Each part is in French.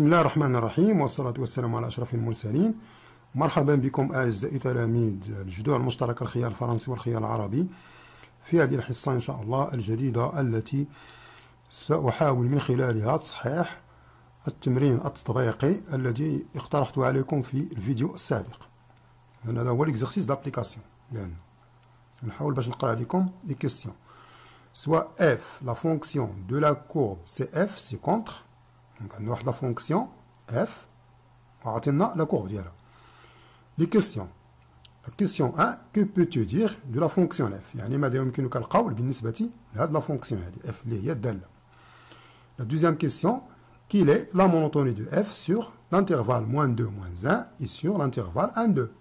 بسم الله الرحمن الرحيم والصلاة والسلام على أشرف المرسلين مرحبا بكم أعزائي تلاميذ الجذوع المشترك الخيال الفرنسي والخيال العربي في هذه الحصة إن شاء الله الجديدة التي سأحاول من خلالها تصحيح التمرين التطبيقي الذي اقترحته عليكم في الفيديو السابق لأن هذا هو ليكزارسيس دابليكاسيون يعني نحاول باش نقرا لكم لي كيستيون سوا اف لا فونكسيون دو لا كورب سي اف سي كونتخ Donc, nous avons la fonction f. On la cour. Les questions. La question 1, que peux-tu dire de la fonction f yani nous de la fonction f, La deuxième question, qu'il est la monotonie de f sur l'intervalle moins 2, moins 1 et sur l'intervalle 1, 2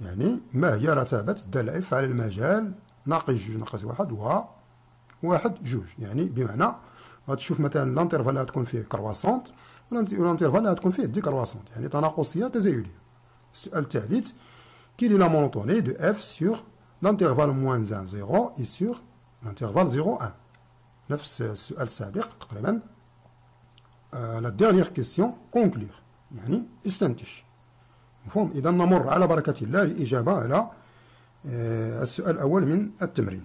mais la tablette de غتشوف مثلا لانترفال غتكون فيه كرواسونت والانترفال غتكون فيه دي كرواسونت يعني تناقصيه تزايديه السؤال الثالث كيلي لا مونوتوني دو اف سيغ لانترفال موان زان 0 اي سيغ لانترفال 0 ان نفس السؤال السابق تقريبا لا ديرنيير كيستيون كونكلير يعني استنتج مفهوم اذا نمر على بركه الله بالاجابه على آه، السؤال الاول من التمرين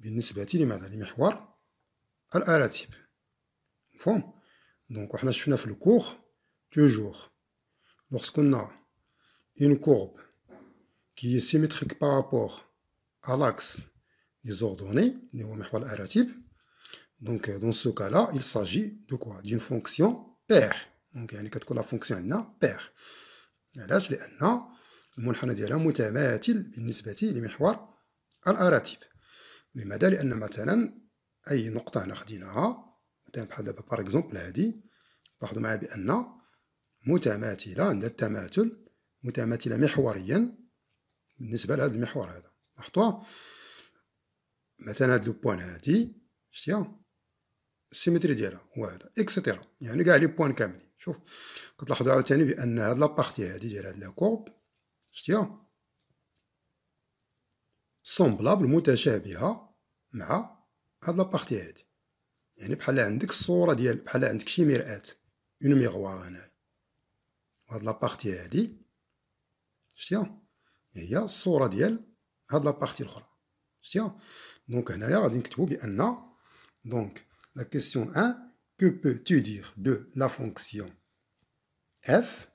Bien sûr, par rapport à l'axe des ordonnées, nous avons l'axe des abscisses. Donc, on a une courbe qui est symétrique par rapport à l'axe des ordonnées, nous avons mémoire des abscisses. Donc, euh, dans ce cas-là, il s'agit D'une fonction paire. Donc, il y a une la fonction paire. Là, ce n'est pas le cas. Mon plan est à la même distance par rapport à l'axe des abscisses. لماذا لان مثلا اي نقطه هنا خديناها مثلا بحال دابا باغ اكزومبل هادي لاحظوا معايا بان متماثله عندها التماثل متماثله محوريا بالنسبه لهذا المحور هذا لاحظتوها مثلا هاد لو بوان هادي شتيها السيمتري ديالها هو هذا اكسيتيرا يعني كاع لي بوان كاملين شوف كتلاحظوا عاوتاني بان هاد لابارتي هادي ديال هاد لا كورب شتيها سومبلابل متشابهه مع هاد لابارتي هادي يعني بحال عندك الصوره ديال بحال عندك شي مراه اون ميغوار هنا هاد لابارتي هادي شتي هي الصوره ديال هاد لابارتي الاخرى شتي دونك هنايا غادي نكتبو بان دونك لا كيسيون 1 كو بو تو دير دو لا فونكسيون اف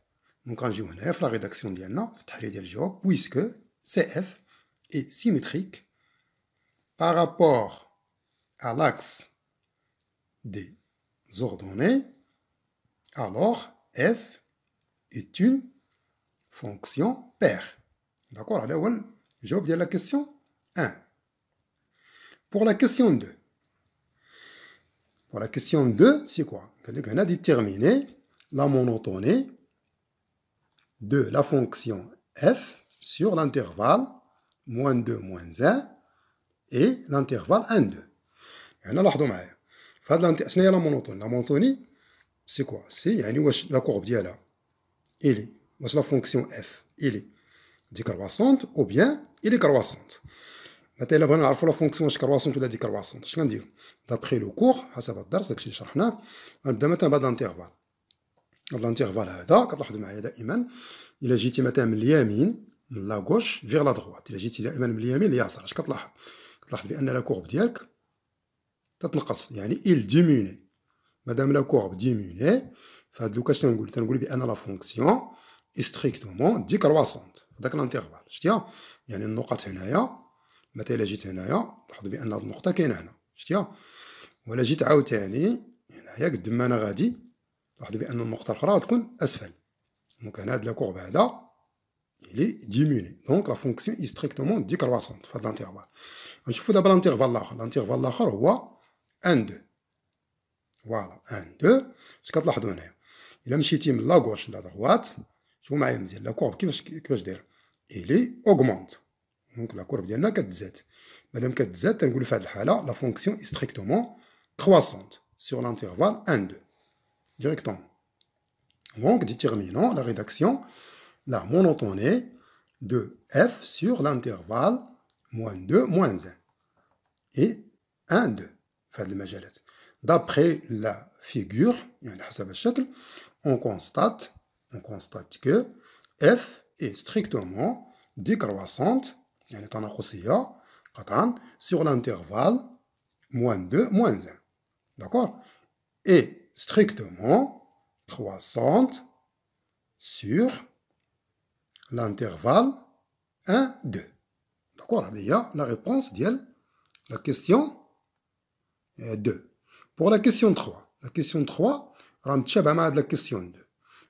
دونك غنجيو هنايا في لا ريداكسيون ديالنا في التحرير ديال الجواب بويسكو سي اف est symétrique par rapport à l'axe des ordonnées, alors f est une fonction paire. D'accord Alors, j'ai oublié la question 1. Pour la question 2, pour la question 2, c'est quoi On a déterminé la monotonie de la fonction f sur l'intervalle moins 2, moins 1, et l'intervalle 1, 2. Et on a l'ordre de maille. Ce n'est pas la monotone. La monotonie, c'est quoi il C'est yani, la courbe d'IA là. Il est. C'est la fonction f. Il est décroissante ou bien il est croissante. Maintenant, il a la fonction croissante ou décroissante. Je viens de dire. D'après le cours, ça va part d'art, c'est que je suis là. On va mettre un bas d'intervalle. L'intervalle, c'est là. Il a dit maintenant, mettre un liamine. من لا غوش فيغ لا دغوات الا جيتي دائما من اليمين لليسار اش كتلاحظ كتلاحظ بان لا كورب ديالك تتنقص يعني ايل ديميني مادام لا كورب ديميني فهاد كاش تنقول تنقول بان لا فونكسيون استريكتومون دي كرواسونت داك الانترفال شتيها يعني النقط هنايا مثلا جيت هنايا لاحظ بان هاد النقطه كاينه هنا شتيها ولا جيت عاوتاني هنايا قد ما انا غادي لاحظ بان النقطه الاخرى غتكون اسفل دونك هنا هاد لا كورب هذا il est diminué. Donc la fonction est strictement décroissante. Fait l'intervalle. Donc il d'abord l'intervalle L'intervalle est 1, 2. Voilà, 1, 2. Ce qu'il y a de Il a mis la gauche, la droite. Je vous mets la courbe que je se dire. Elle augmente. Donc la courbe, il y a 4z. Madame 4z, vous la fonction est strictement croissante sur l'intervalle 1, 2. Directement. Donc, déterminant la rédaction la monotonie de f sur l'intervalle moins 2, moins 1 et 1, 2 D'après la figure, on constate, on constate que f est strictement décroissante, sur l'intervalle moins 2, moins 1. D'accord Et strictement croissante sur l'intervalle 1, 2. D'accord Il y la réponse d'elle, la question 2. Pour la question 3, la question 3, on va مع question لا 2.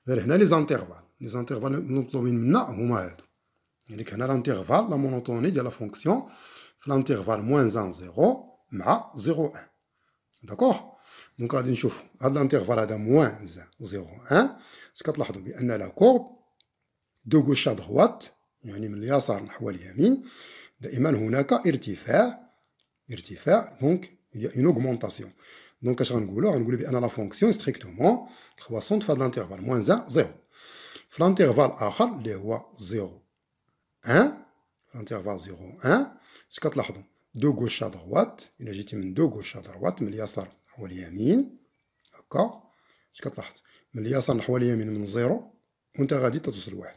غير هنا لي intervalles. لي زانتيرفال مطلوبين منا هما هادو. يعني هنا لانتيرفال لا مونوتوني ديال لا فونكسيون في لانتيرفال 1 0 مع 0 1. Donc, on va voir. L'intervalle لانتيرفال moins 1, 0 1 كتلاحظوا a la courbe. دو غوش دغوات يعني من اليسار نحو اليمين دائما هناك ارتفاع ارتفاع دونك اون اوغمونطاسيون دونك اش غنقولو غنقولو بان لا فونكسيون ستريكتومون في هاد لانتيرفال موان زان زيرو في لانتيرفال اخر اللي هو زيرو ان في لانتيرفال زيرو ان اش كتلاحظو دو غوش دغوات الا جيتي من دو غوش دغوات من اليسار نحو اليمين هكا اش كتلاحظ من اليسار نحو اليمين من زيرو وانت غادي تتوصل لواحد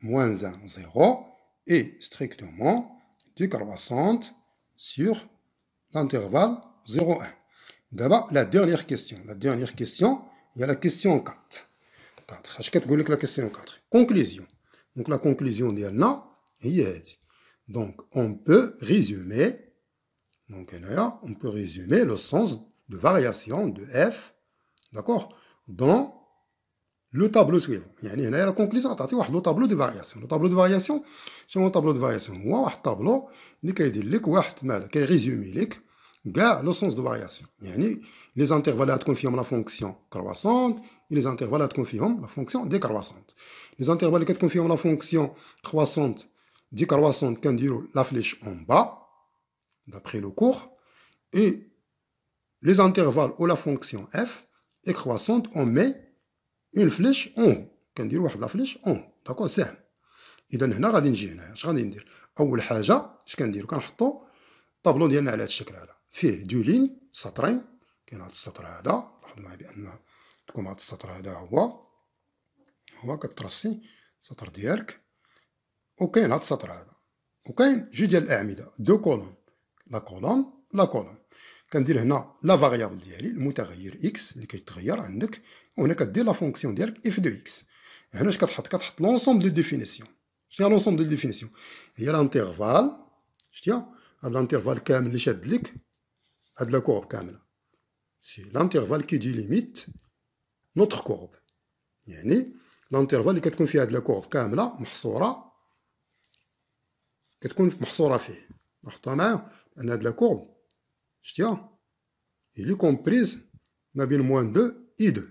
moins 1, 0 est strictement du sur l'intervalle 0, 1. D'abord, la dernière question. La dernière question, il y a la question 4. 4. Je vais la question 4. Conclusion. Donc, la conclusion de est Donc, on peut résumer, donc, on peut résumer le sens de variation de f, d'accord, dans le tableau suivant. Il y a la conclusion. Il y le tableau de variation. Le tableau de variation. C'est un tableau de variation. Il un tableau qui dit que c'est un résumé. le sens de variation. Les intervalles qui confirment la fonction croissante et les intervalles qui confirment la fonction décroissante. Les intervalles qui confirment la fonction croissante, décroissante, il y a la flèche en bas, d'après le cours. Et les intervalles où la fonction f est croissante, on met. اون فليش اون كندير واحد لافليش اون داكور ساهم اذا هنا غادي نجي هنايا اش غادي ندير اول حاجه اش كندير كنحطو الطابلو ديالنا على هذا الشكل هذا فيه دو لين سطرين كاين هذا السطر هذا لاحظوا معايا بان تكون هذا السطر هذا هو هو كترسي السطر ديالك وكاين هذا السطر هذا وكاين جوج ديال الاعمده دو كولون لا كولون لا كولون كندير هنا لا فاريابل ديالي المتغير اكس اللي كيتغير عندك On a la fonction f de x. on a l'ensemble de définition. définition. Il y a l'intervalle. Je tiens à l'intervalle qui est le la courbe C'est l'intervalle qui délimite notre courbe. Y a l'intervalle qui est la courbe caméra, est fait. courbe. Je est comprise i 2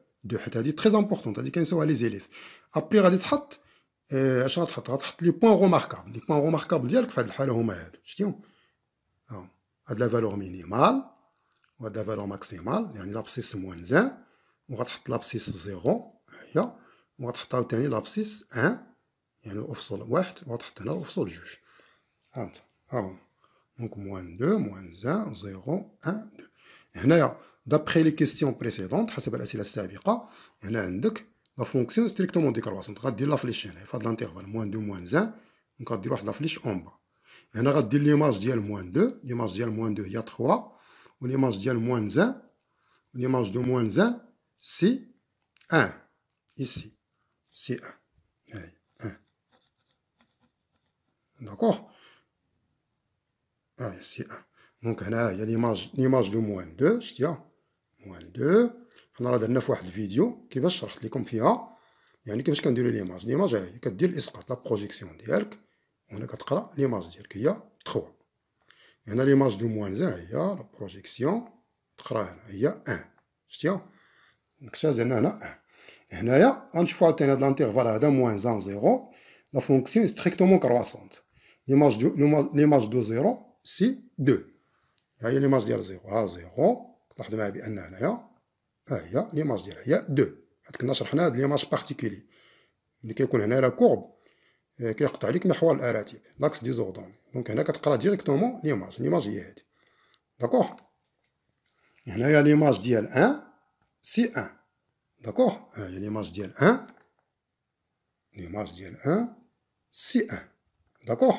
de c'est très important, à dire les élèves. Après, euh, les points remarquables. Les points remarquables, ils oh, oh, de la valeur minimale, la valeur maximale, l'abscisse moins 1, l'abscisse 0, l'abscisse 1, l'abscisse 1, l'abscisse 1, 1, d'après les questions précédentes, la fonction strictement décroissante. dire la flèche, هنا في هذا l'intervalle, moins 2 moins 1 dire la flèche en bas. On va dire l'image ديال moins 2 L'image ديال moins 2 a 3 L'image ديال moins 1 l'image de moins 1 c'est 1 ici c'est 1 D'accord داكوغ c'est 1 Donc, l'image هي ليماج 2 موان دو حنا راه درنا في واحد الفيديو كيفاش شرحت لكم فيها يعني كيفاش كنديرو ليماج ليماج هي كدير الاسقاط لا بروجيكسيون ديالك وهنا كتقرا ليماج ديالك هي 3 هنا ليماج دو موان زان هي لا بروجيكسيون تقرا هنا هي 1 شتيها اكتشفنا هنا 1 هنايا غنشوفو عاوتاني هاد لانتيغفال هذا موان زان زيرو لا فونكسيون ستريكتومون كرواسونت ليماج دو ليماج دو زيرو سي دو ها هي ليماج ديال زيرو ها زيرو لاحظوا معايا بان هنايا ها هي ليماج ديالها هي دو حيت كنا شرحنا هاد ليماج بارتيكولي ملي كيكون هنا لا كورب آه، كيقطع لك محور الاراتب لاكس زوردون دونك هنا كتقرا ديريكتومون ليماج ليماج هي هادي داكوغ هنايا ليماج ديال ان سي ان داكوغ ها هي ليماج ديال ان ليماج ديال ان سي ان داكوغ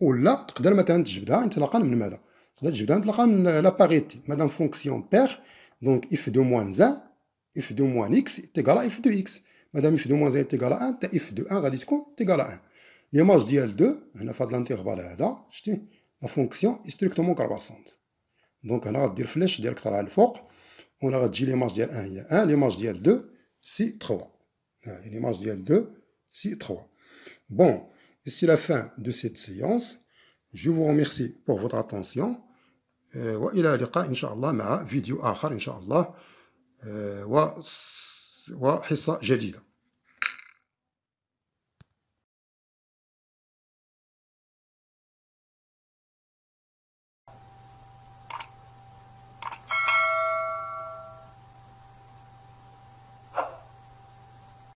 ولا تقدر مثلا تجبدها انطلاقا من ماذا je vais la parité. Madame fonction paire, donc f de moins 1, f de moins x est égal à f de x. Madame f de moins 1 est égal à 1, t'as if de 1 est égal à 1. L'image d'IL2, on a fait de l'intervalle la fonction est strictement croissante. Donc on a des flèches direct à l'alpha, on a dit l'image d'IL1 il y a 1, l'image d'IL2 c'est 3. L'image d'IL2 c'est 3. Bon, c'est la fin de cette séance. Je vous remercie pour votre attention. آه، وإلى لقاء إن شاء الله مع فيديو آخر إن شاء الله آه، وحصة جديدة